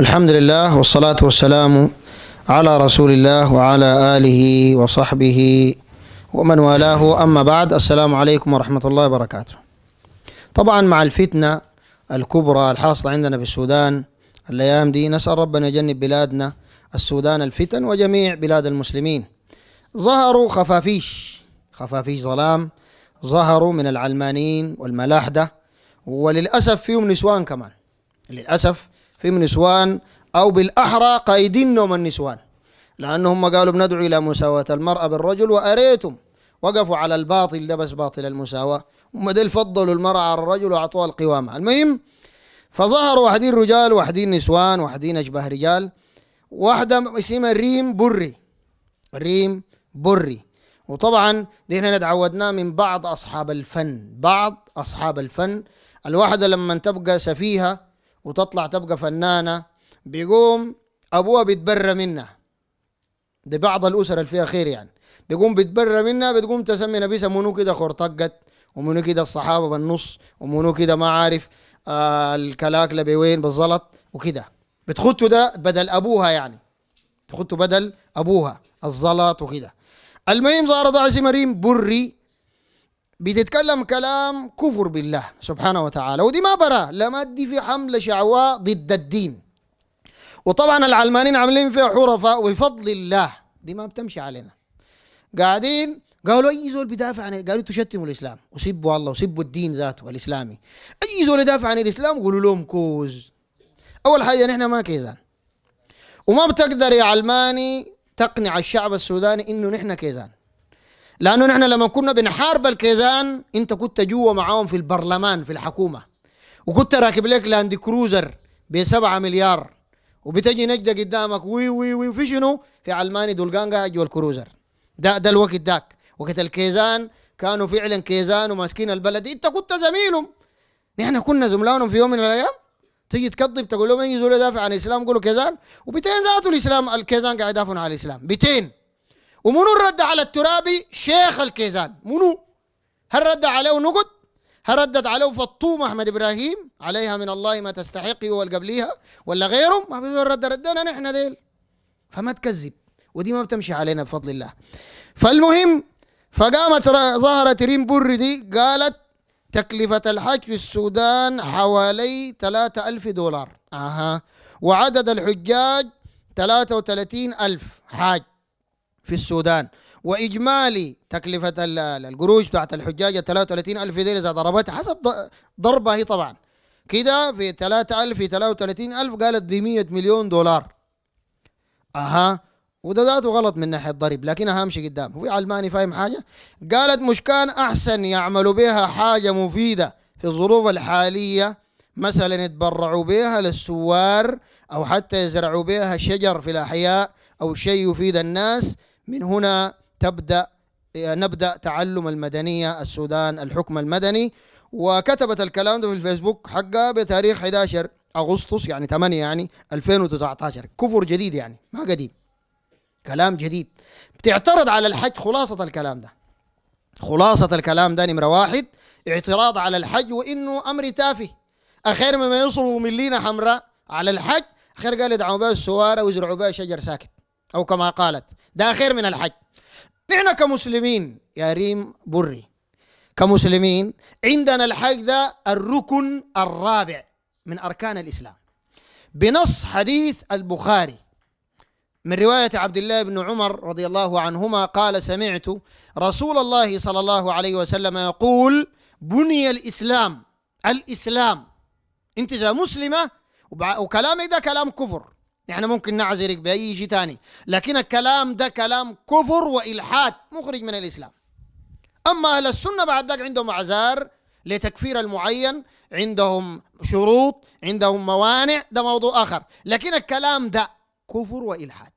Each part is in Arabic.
الحمد لله والصلاة والسلام على رسول الله وعلى آله وصحبه ومن والاه أما بعد السلام عليكم ورحمة الله وبركاته طبعا مع الفتنة الكبرى الحاصلة عندنا في السودان الأيام دي نسأل ربنا يجنب بلادنا السودان الفتن وجميع بلاد المسلمين ظهروا خفافيش خفافيش ظلام ظهروا من العلمانيين والملاحدة وللأسف فيهم نسوان كمان للأسف فيهم نسوان أو بالأحرى قايدين من النسوان لأنهم قالوا بندعو إلى مساواة المرأة بالرجل وأريتم وقفوا على الباطل ده بس باطل المساواة هم ديل فضلوا المرأة على الرجل وأعطوها القوامة المهم فظهر واحدين رجال واحدين نسوان واحدين أشبه رجال واحدة اسمها ريم بري ريم بري وطبعا دي هنا تعودناه من بعض أصحاب الفن بعض أصحاب الفن الواحدة لما تبقى سفيهة وتطلع تبقى فنانة بيقوم أبوها بيتبرى منها دي بعض الأسر اللي فيها خير يعني بيقوم بيتبرى منها بتقوم تسمي نبيسة منو كده خرطقت ومنو كده الصحابة بالنص ومنو كده ما عارف آه الكلاكلة بوين بالزلط وكده بتخطه ده بدل أبوها يعني تخطه بدل أبوها الزلط وكده المهم ظهر ضعسي مريم بري بتتكلم كلام كفر بالله سبحانه وتعالى ودي ما برا لما دي في حملة شعواء ضد الدين وطبعا العلمانيين عاملين فيها حرفاء وبفضل الله دي ما بتمشي علينا قاعدين قالوا اي زول بيدافع عن قالوا تشتموا الاسلام وسبوا الله وسبوا الدين ذاته الاسلامي اي زول يدافع عن الاسلام قولوا لهم كوز اول حاجه نحن ما كيزان وما بتقدر يا علماني تقنع الشعب السوداني انه نحن كيزان لانه نحن لما كنا بنحارب الكيزان انت كنت جوا معاهم في البرلمان في الحكومه وكنت راكب لك لاند كروزر ب 7 مليار وبتجي نجده قدامك وي وي وي في شنو؟ في علماني دولقان قاعد جوا الكروزر ده ده الوقت ذاك وقت الكيزان كانوا فعلا كيزان وماسكين البلد انت كنت زميلهم نحن كنا زملائهم في يوم من الايام تيجي تكذب تقول لهم اي زول يدافع عن الاسلام قولوا كيزان وبتين ذاته الاسلام الكيزان قاعد يدافعون عن الاسلام بتين ومنو رد على الترابي شيخ الكيزان منو هل رد عليه نقد هل ردت عليه فطوم احمد ابراهيم عليها من الله ما تستحق والقبليها ولا غيره ما في رد ردنا نحن ديل فما تكذب ودي ما بتمشي علينا بفضل الله فالمهم فقامت ظهرت ريم بري دي قالت تكلفة الحج في السودان حوالي 3000 دولار أها وعدد الحجاج 33000 حاج في السودان واجمالي تكلفه القروش بتاعت الحجاج 33 الف اذا ضربتها حسب ضربه هي طبعا كده في 3000 في 33 الف قالت ب 100 مليون دولار اها وده ذاته غلط من ناحيه الضريب لكن اهم شيء قدام هو علماني فاهم حاجه قالت مش كان احسن يعملوا بها حاجه مفيده في الظروف الحاليه مثلا يتبرعوا بها للسوار او حتى يزرعوا بها شجر في الاحياء او شيء يفيد الناس من هنا تبدأ نبدأ تعلم المدنية السودان الحكم المدني وكتبت الكلام ده في الفيسبوك حقها بتاريخ 11 أغسطس يعني 8 يعني 2019 كفر جديد يعني ما قديم كلام جديد بتعترض على الحج خلاصة الكلام ده خلاصة الكلام ده نمرة واحد اعتراض على الحج وإنه أمر تافه أخير مما يصرفوا من لينا حمراء على الحج أخير قال يدعموا بها السوارة ويزرعوا بها شجر ساكت أو كما قالت ده خير من الحج نحن كمسلمين يا ريم بري كمسلمين عندنا الحج ده الركن الرابع من أركان الإسلام بنص حديث البخاري من رواية عبد الله بن عمر رضي الله عنهما قال سمعت رسول الله صلى الله عليه وسلم يقول بني الإسلام الإسلام أنت مسلمة وكلامك ده كلام كفر نحن ممكن نعذرك بأي شيء ثاني لكن الكلام ده كلام كفر وإلحاد مخرج من الإسلام أما أهل السنة بعد ذلك عندهم أعذار لتكفير المعين عندهم شروط عندهم موانع ده موضوع آخر لكن الكلام ده كفر وإلحاد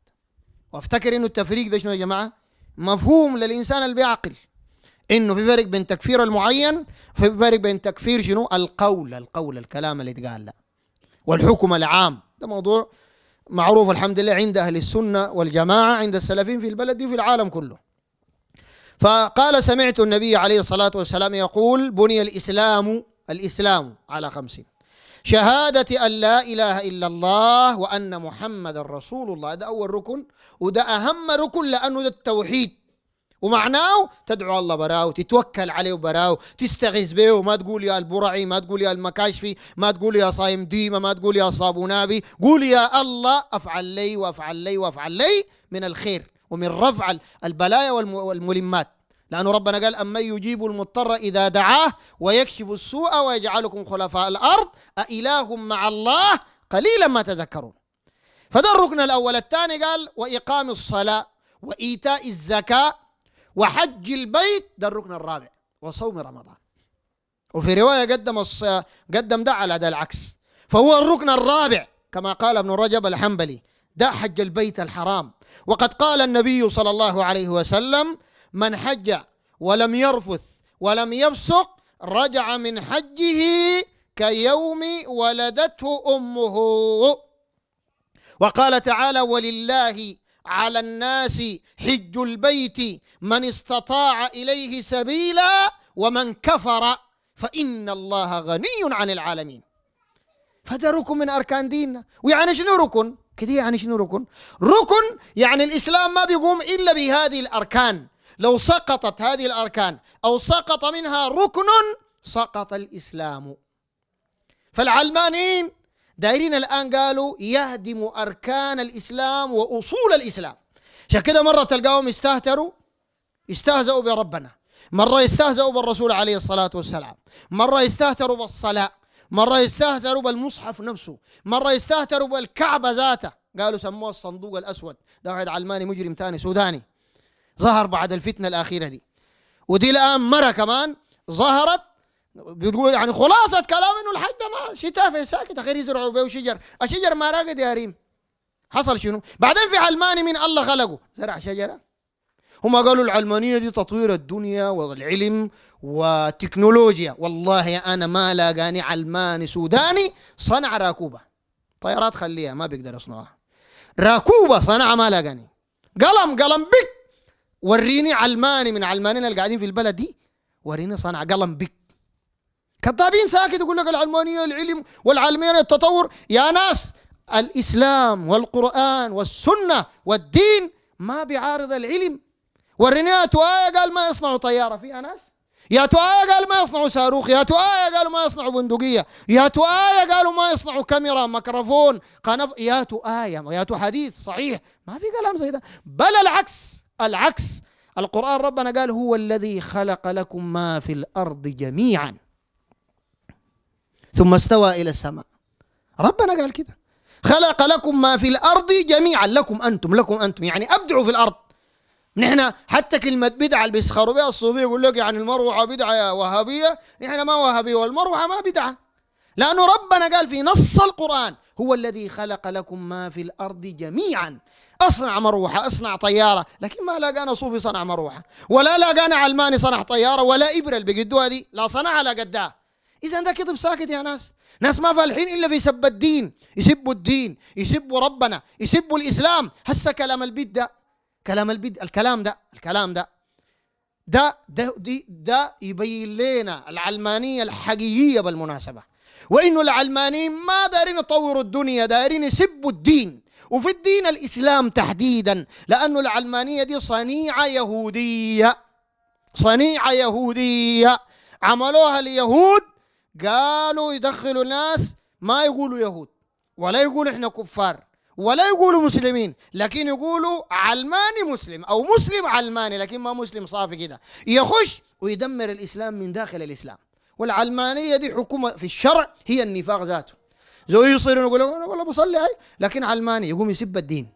وافتكر إنه التفريق ده شنو يا جماعة مفهوم للإنسان اللي بيعقل انه في فرق بين تكفير المعين في فرق بين تكفير شنو القول القول الكلام اللي اتقال والحكم العام ده موضوع معروف الحمد لله عند أهل السنة والجماعة عند السلفيين في البلد وفي العالم كله فقال سمعت النبي عليه الصلاة والسلام يقول بني الإسلام الإسلام على خمس شهادة أن لا إله إلا الله وأن محمد رسول الله ده أول ركن وده أهم ركن لأنه ده التوحيد ومعناه تدعو الله براو تتوكل عليه براو تستغيث به وما تقول يا البرعي ما تقول يا المكاشفي ما تقول يا صايم ديمة ما تقول يا صابونابي قول يا الله افعل لي وافعل لي وافعل لي من الخير ومن رفع البلايا والملمات لأن ربنا قال أمن يجيب المضطر إذا دعاه ويكشف السوء ويجعلكم خلفاء الأرض أإله مع الله قليلا ما تذكرون فده الركن الأول الثاني قال وإقام الصلاة وإيتاء الزكاة وحج البيت ده الركن الرابع وصوم رمضان وفي رواية قدم الص... قدم ده على ده العكس فهو الركن الرابع كما قال ابن رجب الحنبلي ده حج البيت الحرام وقد قال النبي صلى الله عليه وسلم من حج ولم يرفث ولم يفسق رجع من حجه كيوم ولدته امه وقال تعالى ولله على الناس حج البيت من استطاع إليه سبيلا ومن كفر فإن الله غني عن العالمين فده ركن من أركان ديننا ويعني شنو ركن؟ كده يعني شنو ركن؟ ركن يعني الإسلام ما بيقوم إلا بهذه الأركان لو سقطت هذه الأركان أو سقط منها ركن سقط الإسلام فالعلمانيين دايرين الآن قالوا يهدم أركان الإسلام وأصول الإسلام عشان كده مرة تلقاهم يستهتروا يستهزئوا بربنا مرة يستهزئوا بالرسول عليه الصلاة والسلام مرة يستهتروا بالصلاة مرة يستهتروا بالمصحف نفسه مرة يستهتروا بالكعبة ذاته قالوا سموه الصندوق الأسود ده واحد علماني مجرم تاني سوداني ظهر بعد الفتنة الأخيرة دي ودي الآن مرة كمان ظهرت بيقول يعني خلاصة كلام انه لحد ما شتاء تافه ساكت اخير يزرعوا به شجر الشجر ما راقد يا ريم حصل شنو بعدين في علماني من الله خلقه زرع شجرة هم قالوا العلمانية دي تطوير الدنيا والعلم وتكنولوجيا والله أنا ما لاقاني علماني سوداني صنع راكوبة طيارات خليها ما بيقدر يصنعها راكوبة صنع ما لاقاني قلم قلم بك وريني علماني من علمانينا اللي قاعدين في البلد دي وريني صنع قلم بك كذابين ساكت يقول لك العلمانيه العلم والعالمين التطور يا ناس الاسلام والقران والسنه والدين ما بيعارض العلم وريني يا قال ما يصنعوا طياره في ناس يا توايا قالوا ما يصنعوا صاروخ يا توايا قالوا ما يصنعوا بندقية يا توايا قالوا ما يصنعوا كاميرا ميكروفون قنف يا توايا يا حديث صحيح ما في كلام زي ده بل العكس العكس القرآن ربنا قال هو الذي خلق لكم ما في الأرض جميعا ثم استوى إلى السماء ربنا قال كده خلق لكم ما في الأرض جميعا لكم أنتم لكم أنتم يعني أبدعوا في الأرض نحن حتى كلمة بدعة اللي بيسخروا بها الصوفية يقول لك يعني المروحة بدعة يا وهابية نحن ما وهابية والمروحة ما بدعة لأنه ربنا قال في نص القرآن هو الذي خلق لكم ما في الأرض جميعا أصنع مروحة أصنع طيارة لكن ما لاقانا صوفي صنع مروحة ولا لاقانا علماني صنع طيارة ولا إبرة اللي بيقدوها دي لا صنعها لا قدها اذا ده كذب ساكت يا ناس ناس ما فالحين الا في سب الدين يسبوا الدين يسبوا ربنا يسبوا الاسلام هسه كلام البيت ده كلام البيت الكلام ده الكلام ده ده ده ده, ده يبين لنا العلمانيه الحقيقيه بالمناسبه وانه العلمانيين ما دايرين يطوروا الدنيا دايرين يسبوا الدين وفي الدين الاسلام تحديدا لانه العلمانيه دي صنيعه يهوديه صنيعه يهوديه عملوها اليهود قالوا يدخلوا الناس ما يقولوا يهود ولا يقولوا احنا كفار ولا يقولوا مسلمين لكن يقولوا علماني مسلم او مسلم علماني لكن ما مسلم صافي كده يخش ويدمر الاسلام من داخل الاسلام والعلمانيه دي حكومه في الشرع هي النفاق ذاته زي يصير يقول انا والله بصلي هاي لكن علماني يقوم يسب الدين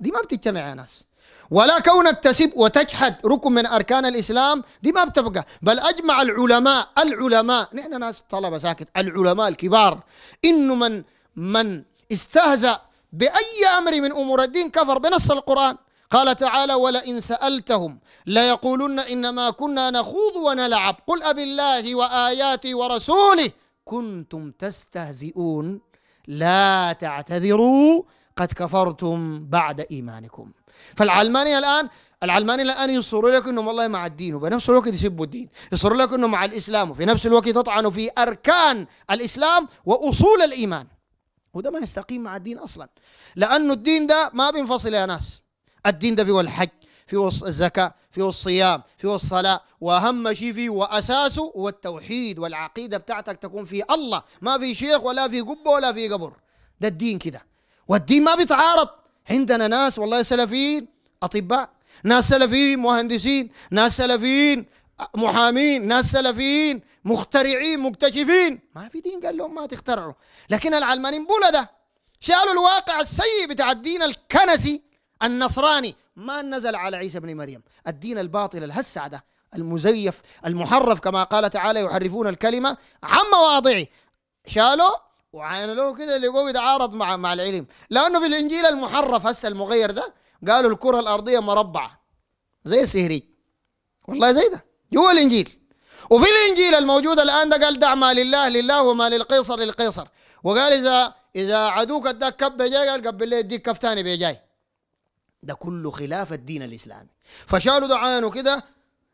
دي ما بتجتمع يا ناس ولا كونك تسب وتجحد ركن من أركان الإسلام دي ما بتبقى بل أجمع العلماء العلماء نحن ناس طلبة ساكت العلماء الكبار إنه من من استهزأ بأي أمر من أمور الدين كفر بنص القرآن قال تعالى ولئن سألتهم ليقولن إنما كنا نخوض ونلعب قل أبالله وآياته ورسوله كنتم تستهزئون لا تعتذروا قد كفرتم بعد ايمانكم فالعلماني الان العلماني الان يصر لك انهم والله مع الدين وفي نفس الوقت يسبوا الدين، يصر لك انه مع الاسلام وفي نفس الوقت يطعنوا في اركان الاسلام واصول الايمان. وده ما يستقيم مع الدين اصلا لانه الدين ده ما بينفصل يا ناس. الدين ده فيه الحج في الزكاة في الصيام في الصلاة وأهم شيء فيه وأساسه هو التوحيد والعقيدة بتاعتك تكون في الله ما في شيخ ولا في قبة ولا في قبر ده الدين كده والدين ما بيتعارض عندنا ناس والله سلفيين أطباء ناس سلفيين مهندسين ناس سلفيين محامين ناس سلفيين مخترعين مكتشفين ما في دين قال لهم ما تخترعوا لكن العلمانيين بولدة شالوا الواقع السيء بتاع الدين الكنسي النصراني ما نزل على عيسى بن مريم الدين الباطل الهسع ده المزيف المحرف كما قال تعالى يحرفون الكلمة عن مواضعه شالوا له كده اللي يقوم يتعارض مع مع العلم لأنه في الإنجيل المحرف هسه المغير ده قالوا الكرة الأرضية مربعة زي السهري والله زي ده جوا الإنجيل وفي الإنجيل الموجود الآن ده قال دع ما لله لله وما للقيصر للقيصر وقال إذا إذا عدوك اداك كب جاي قال قبل لي يديك كف ثاني بيجاي ده كله خلاف الدين الإسلامي فشالوا دعانه كده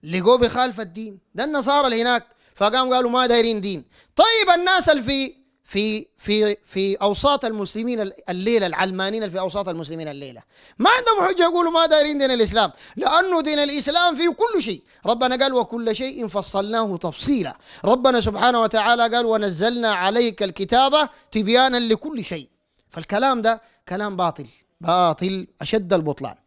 لقوه بخالف الدين ده النصارى اللي هناك فقام قالوا ما دايرين دين طيب الناس اللي في في في في اوساط المسلمين الليله العلمانيين اللي في اوساط المسلمين الليله ما عندهم حجه يقولوا ما دايرين دين الاسلام لانه دين الاسلام فيه كل شيء ربنا قال وكل شيء فصلناه تفصيلا ربنا سبحانه وتعالى قال ونزلنا عليك الكتاب تبيانا لكل شيء فالكلام ده كلام باطل باطل أشد البطلان